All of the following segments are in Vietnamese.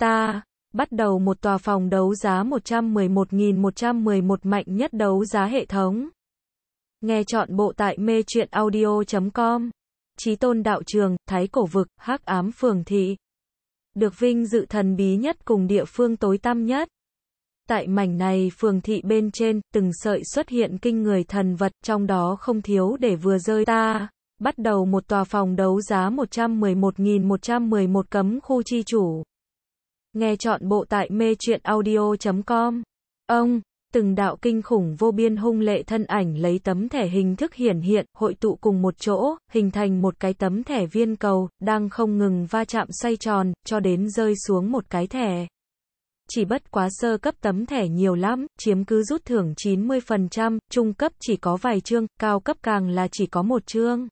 ta bắt đầu một tòa phòng đấu giá 111.111 mạnh nhất đấu giá hệ thống. Nghe chọn bộ tại mê truyện audio.com. Chí tôn đạo trường, thái cổ vực, hắc ám phường thị. Được vinh dự thần bí nhất cùng địa phương tối tăm nhất. Tại mảnh này phường thị bên trên, từng sợi xuất hiện kinh người thần vật, trong đó không thiếu để vừa rơi ta. Bắt đầu một tòa phòng đấu giá 111.111 cấm khu chi chủ. Nghe chọn bộ tại mê truyện audio.com. Ông, từng đạo kinh khủng vô biên hung lệ thân ảnh lấy tấm thẻ hình thức hiển hiện, hội tụ cùng một chỗ, hình thành một cái tấm thẻ viên cầu, đang không ngừng va chạm xoay tròn, cho đến rơi xuống một cái thẻ. Chỉ bất quá sơ cấp tấm thẻ nhiều lắm, chiếm cứ rút thưởng 90%, trung cấp chỉ có vài chương, cao cấp càng là chỉ có một chương.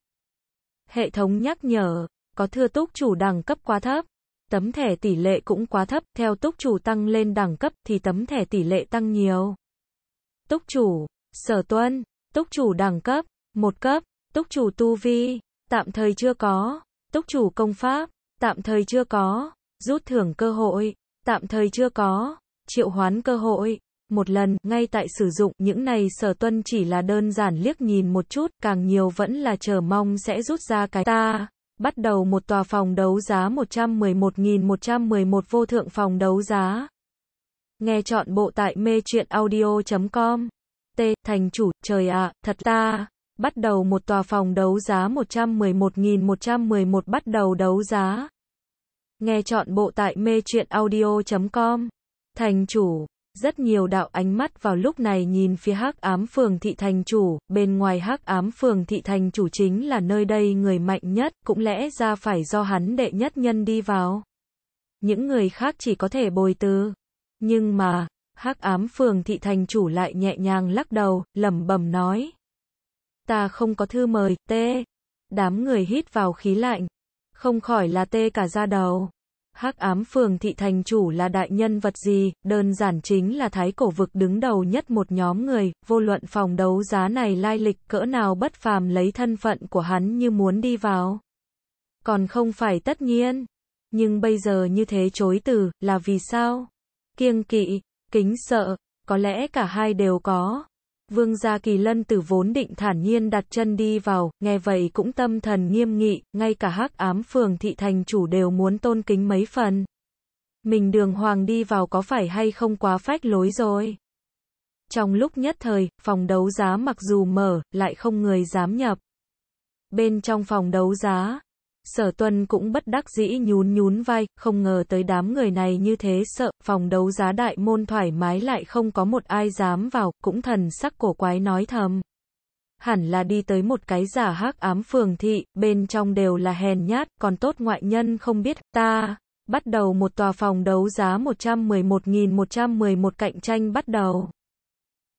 Hệ thống nhắc nhở, có thưa túc chủ đẳng cấp quá thấp. Tấm thẻ tỷ lệ cũng quá thấp, theo túc chủ tăng lên đẳng cấp thì tấm thẻ tỷ lệ tăng nhiều. Túc chủ, sở tuân, túc chủ đẳng cấp, một cấp, túc chủ tu vi, tạm thời chưa có, túc chủ công pháp, tạm thời chưa có, rút thưởng cơ hội, tạm thời chưa có, triệu hoán cơ hội. Một lần, ngay tại sử dụng, những này sở tuân chỉ là đơn giản liếc nhìn một chút, càng nhiều vẫn là chờ mong sẽ rút ra cái ta bắt đầu một tòa phòng đấu giá 111.111 vô thượng phòng đấu giá. Nghe chọn bộ tại mê truyện audio.com. T. Thành chủ, trời ạ, à, thật ta. Bắt đầu một tòa phòng đấu giá 111.111 bắt đầu đấu giá. Nghe chọn bộ tại mê truyện audio.com. Thành chủ rất nhiều đạo ánh mắt vào lúc này nhìn phía hắc ám phường thị thành chủ, bên ngoài hắc ám phường thị thành chủ chính là nơi đây người mạnh nhất, cũng lẽ ra phải do hắn đệ nhất nhân đi vào. Những người khác chỉ có thể bồi tư. Nhưng mà, hắc ám phường thị thành chủ lại nhẹ nhàng lắc đầu, lẩm bẩm nói. Ta không có thư mời, tê. Đám người hít vào khí lạnh. Không khỏi là tê cả da đầu. Hắc ám phường thị thành chủ là đại nhân vật gì, đơn giản chính là thái cổ vực đứng đầu nhất một nhóm người, vô luận phòng đấu giá này lai lịch cỡ nào bất phàm lấy thân phận của hắn như muốn đi vào. Còn không phải tất nhiên, nhưng bây giờ như thế chối từ, là vì sao? Kiêng kỵ, kính sợ, có lẽ cả hai đều có. Vương gia Kỳ Lân tử vốn định thản nhiên đặt chân đi vào, nghe vậy cũng tâm thần nghiêm nghị, ngay cả hắc ám phường thị thành chủ đều muốn tôn kính mấy phần. Mình đường hoàng đi vào có phải hay không quá phách lối rồi. Trong lúc nhất thời, phòng đấu giá mặc dù mở, lại không người dám nhập. Bên trong phòng đấu giá, Sở Tuân cũng bất đắc dĩ nhún nhún vai, không ngờ tới đám người này như thế sợ, phòng đấu giá đại môn thoải mái lại không có một ai dám vào, cũng thần sắc cổ quái nói thầm. Hẳn là đi tới một cái giả hắc ám phường thị, bên trong đều là hèn nhát, còn tốt ngoại nhân không biết, ta, bắt đầu một tòa phòng đấu giá 111.111 cạnh tranh bắt đầu.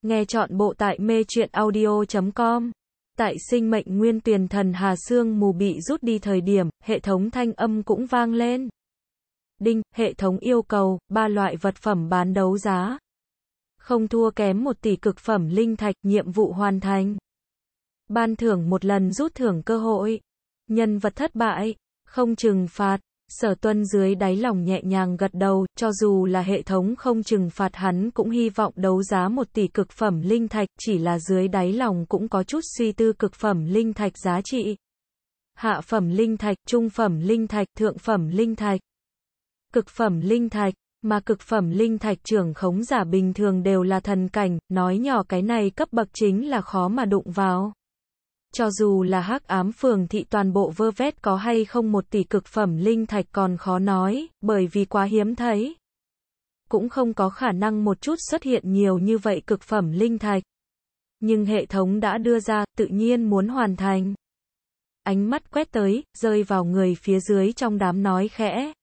Nghe chọn bộ tại mê audio.com tại sinh mệnh nguyên tuyền thần Hà xương mù bị rút đi thời điểm, hệ thống thanh âm cũng vang lên. Đinh, hệ thống yêu cầu, ba loại vật phẩm bán đấu giá. Không thua kém một tỷ cực phẩm linh thạch, nhiệm vụ hoàn thành. Ban thưởng một lần rút thưởng cơ hội. Nhân vật thất bại, không trừng phạt. Sở tuân dưới đáy lòng nhẹ nhàng gật đầu, cho dù là hệ thống không trừng phạt hắn cũng hy vọng đấu giá một tỷ cực phẩm linh thạch, chỉ là dưới đáy lòng cũng có chút suy tư cực phẩm linh thạch giá trị. Hạ phẩm linh thạch, trung phẩm linh thạch, thượng phẩm linh thạch, cực phẩm linh thạch, mà cực phẩm linh thạch trưởng khống giả bình thường đều là thần cảnh, nói nhỏ cái này cấp bậc chính là khó mà đụng vào. Cho dù là hắc ám phường thị toàn bộ vơ vét có hay không một tỷ cực phẩm linh thạch còn khó nói, bởi vì quá hiếm thấy. Cũng không có khả năng một chút xuất hiện nhiều như vậy cực phẩm linh thạch. Nhưng hệ thống đã đưa ra, tự nhiên muốn hoàn thành. Ánh mắt quét tới, rơi vào người phía dưới trong đám nói khẽ.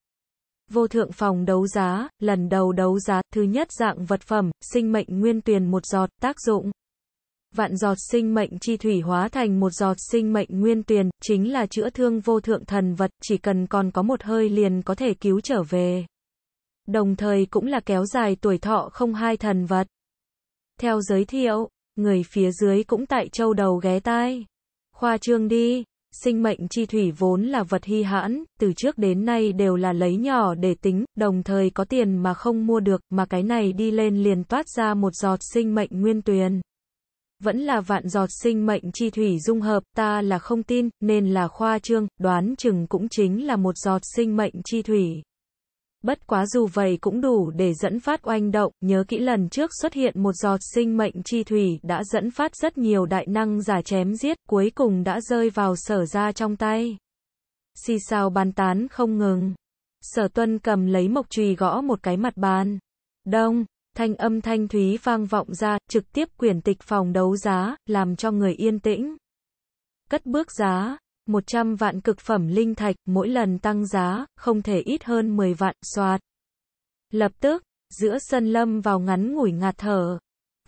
Vô thượng phòng đấu giá, lần đầu đấu giá, thứ nhất dạng vật phẩm, sinh mệnh nguyên tuyền một giọt, tác dụng vạn giọt sinh mệnh chi thủy hóa thành một giọt sinh mệnh nguyên tiền chính là chữa thương vô thượng thần vật, chỉ cần còn có một hơi liền có thể cứu trở về. Đồng thời cũng là kéo dài tuổi thọ không hai thần vật. Theo giới thiệu, người phía dưới cũng tại châu đầu ghé tai. Khoa trương đi, sinh mệnh chi thủy vốn là vật hy hãn, từ trước đến nay đều là lấy nhỏ để tính, đồng thời có tiền mà không mua được, mà cái này đi lên liền toát ra một giọt sinh mệnh nguyên tuyền vẫn là vạn giọt sinh mệnh chi thủy dung hợp, ta là không tin, nên là khoa trương, đoán chừng cũng chính là một giọt sinh mệnh chi thủy. Bất quá dù vậy cũng đủ để dẫn phát oanh động, nhớ kỹ lần trước xuất hiện một giọt sinh mệnh chi thủy đã dẫn phát rất nhiều đại năng giả chém giết, cuối cùng đã rơi vào sở ra trong tay. Xì sao bàn tán không ngừng. Sở tuân cầm lấy mộc trùy gõ một cái mặt bàn. Đông, thanh âm thanh thúy vang vọng ra, trực tiếp quyển tịch phòng đấu giá, làm cho người yên tĩnh. Cất bước giá, 100 vạn cực phẩm linh thạch, mỗi lần tăng giá, không thể ít hơn 10 vạn, soạt. Lập tức, giữa sân lâm vào ngắn ngủi ngạt thở.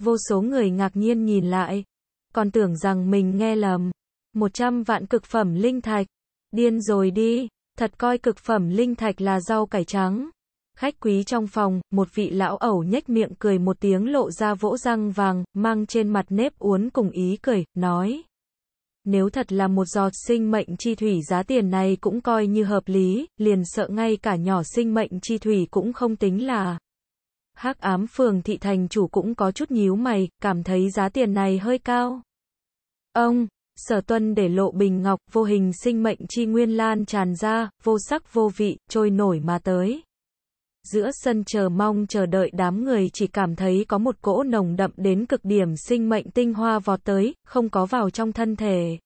Vô số người ngạc nhiên nhìn lại, còn tưởng rằng mình nghe lầm. 100 vạn cực phẩm linh thạch, điên rồi đi, thật coi cực phẩm linh thạch là rau cải trắng. Khách quý trong phòng, một vị lão ẩu nhếch miệng cười một tiếng lộ ra vỗ răng vàng, mang trên mặt nếp uốn cùng ý cười, nói. Nếu thật là một giọt sinh mệnh chi thủy giá tiền này cũng coi như hợp lý, liền sợ ngay cả nhỏ sinh mệnh chi thủy cũng không tính là. hắc ám phường thị thành chủ cũng có chút nhíu mày, cảm thấy giá tiền này hơi cao. Ông, sở tuân để lộ bình ngọc, vô hình sinh mệnh chi nguyên lan tràn ra, vô sắc vô vị, trôi nổi mà tới giữa sân chờ mong chờ đợi đám người chỉ cảm thấy có một cỗ nồng đậm đến cực điểm sinh mệnh tinh hoa vọt tới, không có vào trong thân thể.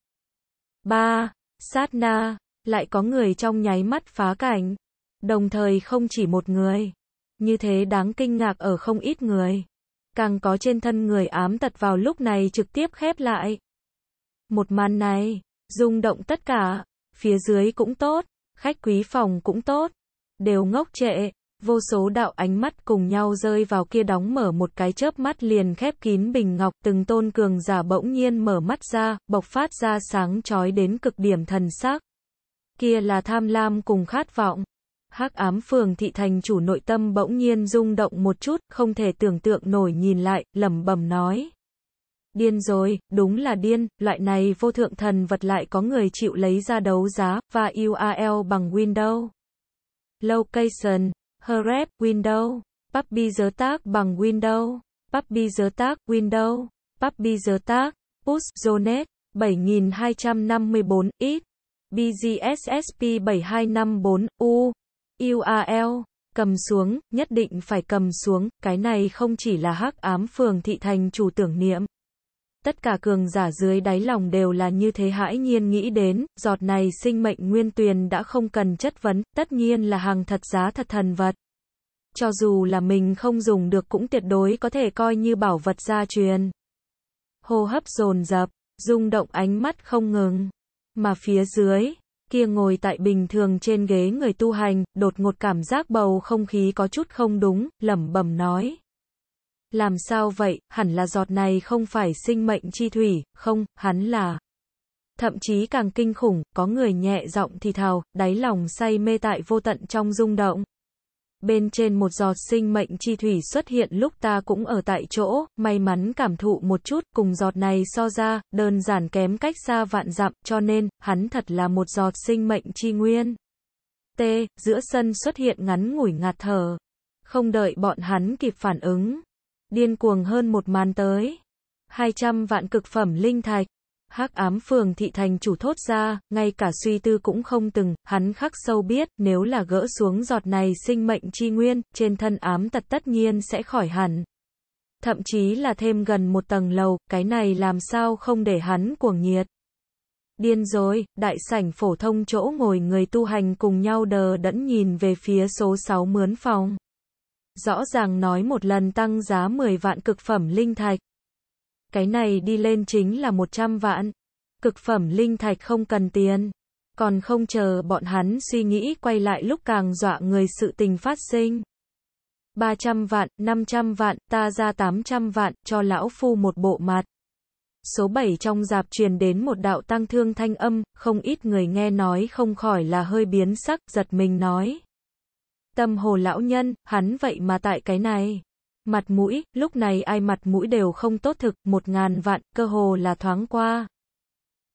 ba Sát na, lại có người trong nháy mắt phá cảnh, đồng thời không chỉ một người. Như thế đáng kinh ngạc ở không ít người. Càng có trên thân người ám tật vào lúc này trực tiếp khép lại. Một màn này, rung động tất cả, phía dưới cũng tốt, khách quý phòng cũng tốt, đều ngốc trệ, vô số đạo ánh mắt cùng nhau rơi vào kia đóng mở một cái chớp mắt liền khép kín bình ngọc, từng tôn cường giả bỗng nhiên mở mắt ra, bộc phát ra sáng chói đến cực điểm thần sắc. Kia là tham lam cùng khát vọng. Hắc ám phường thị thành chủ nội tâm bỗng nhiên rung động một chút, không thể tưởng tượng nổi nhìn lại, lẩm bẩm nói: Điên rồi, đúng là điên, loại này vô thượng thần vật lại có người chịu lấy ra đấu giá, và URL bằng Windows. Location Hrep, Windows, Puppy giới tác bằng Windows, Puppy giới tác Windows, Puppy giới tác, Push, Zonet, 7254, X, BGSSP 7254, U, URL, cầm xuống, nhất định phải cầm xuống, cái này không chỉ là hắc ám phường thị thành chủ tưởng niệm tất cả cường giả dưới đáy lòng đều là như thế hãi nhiên nghĩ đến, giọt này sinh mệnh nguyên tuyền đã không cần chất vấn, tất nhiên là hàng thật giá thật thần vật. Cho dù là mình không dùng được cũng tuyệt đối có thể coi như bảo vật gia truyền. Hô hấp dồn dập, rung động ánh mắt không ngừng. Mà phía dưới, kia ngồi tại bình thường trên ghế người tu hành, đột ngột cảm giác bầu không khí có chút không đúng, lẩm bẩm nói. Làm sao vậy, hẳn là giọt này không phải sinh mệnh chi thủy, không, hắn là. Thậm chí càng kinh khủng, có người nhẹ giọng thì thào, đáy lòng say mê tại vô tận trong rung động. Bên trên một giọt sinh mệnh chi thủy xuất hiện lúc ta cũng ở tại chỗ, may mắn cảm thụ một chút, cùng giọt này so ra, đơn giản kém cách xa vạn dặm, cho nên, hắn thật là một giọt sinh mệnh chi nguyên. T, giữa sân xuất hiện ngắn ngủi ngạt thở. Không đợi bọn hắn kịp phản ứng, điên cuồng hơn một màn tới. 200 vạn cực phẩm linh thạch. Hắc ám phường thị thành chủ thốt ra, ngay cả suy tư cũng không từng, hắn khắc sâu biết, nếu là gỡ xuống giọt này sinh mệnh chi nguyên, trên thân ám tật tất nhiên sẽ khỏi hẳn. Thậm chí là thêm gần một tầng lầu, cái này làm sao không để hắn cuồng nhiệt. Điên rồi, đại sảnh phổ thông chỗ ngồi người tu hành cùng nhau đờ đẫn nhìn về phía số 6 mướn phòng. Rõ ràng nói một lần tăng giá 10 vạn cực phẩm linh thạch. Cái này đi lên chính là 100 vạn. Cực phẩm linh thạch không cần tiền. Còn không chờ bọn hắn suy nghĩ quay lại lúc càng dọa người sự tình phát sinh. 300 vạn, 500 vạn, ta ra 800 vạn, cho lão phu một bộ mặt. Số 7 trong dạp truyền đến một đạo tăng thương thanh âm, không ít người nghe nói không khỏi là hơi biến sắc, giật mình nói. Tâm hồ lão nhân, hắn vậy mà tại cái này. Mặt mũi, lúc này ai mặt mũi đều không tốt thực, một ngàn vạn, cơ hồ là thoáng qua.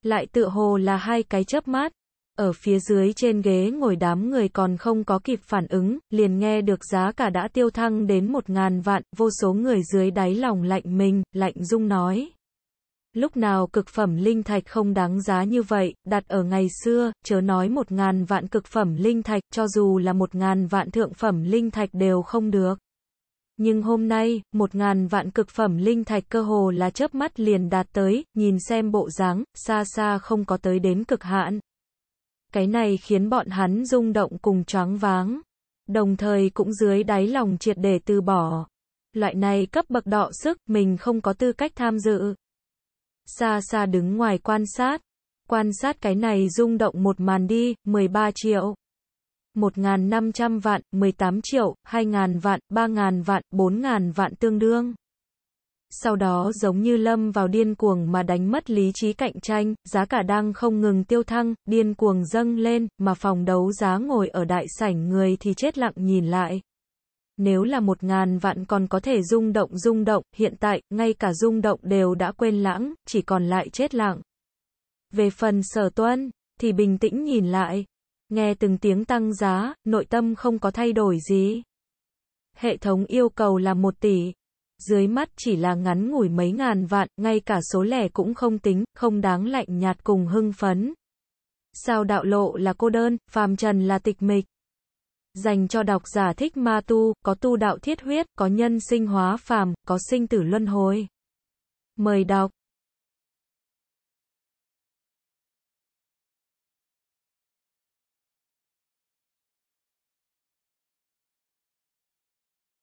Lại tự hồ là hai cái chớp mát. Ở phía dưới trên ghế ngồi đám người còn không có kịp phản ứng, liền nghe được giá cả đã tiêu thăng đến một ngàn vạn, vô số người dưới đáy lòng lạnh mình, lạnh dung nói lúc nào cực phẩm linh thạch không đáng giá như vậy, đặt ở ngày xưa, chớ nói một ngàn vạn cực phẩm linh thạch, cho dù là một ngàn vạn thượng phẩm linh thạch đều không được. Nhưng hôm nay, một ngàn vạn cực phẩm linh thạch cơ hồ là chớp mắt liền đạt tới, nhìn xem bộ dáng, xa xa không có tới đến cực hạn. Cái này khiến bọn hắn rung động cùng choáng váng, đồng thời cũng dưới đáy lòng triệt để từ bỏ. Loại này cấp bậc đọ sức, mình không có tư cách tham dự xa xa đứng ngoài quan sát. Quan sát cái này rung động một màn đi, 13 triệu. 1.500 vạn, 18 triệu, 2.000 vạn, 3.000 vạn, 4.000 vạn tương đương. Sau đó giống như lâm vào điên cuồng mà đánh mất lý trí cạnh tranh, giá cả đang không ngừng tiêu thăng, điên cuồng dâng lên, mà phòng đấu giá ngồi ở đại sảnh người thì chết lặng nhìn lại. Nếu là một ngàn vạn còn có thể rung động rung động, hiện tại, ngay cả rung động đều đã quên lãng, chỉ còn lại chết lặng. Về phần sở tuân, thì bình tĩnh nhìn lại, nghe từng tiếng tăng giá, nội tâm không có thay đổi gì. Hệ thống yêu cầu là một tỷ, dưới mắt chỉ là ngắn ngủi mấy ngàn vạn, ngay cả số lẻ cũng không tính, không đáng lạnh nhạt cùng hưng phấn. Sao đạo lộ là cô đơn, phàm trần là tịch mịch dành cho độc giả thích ma tu, có tu đạo thiết huyết, có nhân sinh hóa phàm, có sinh tử luân hồi. Mời đọc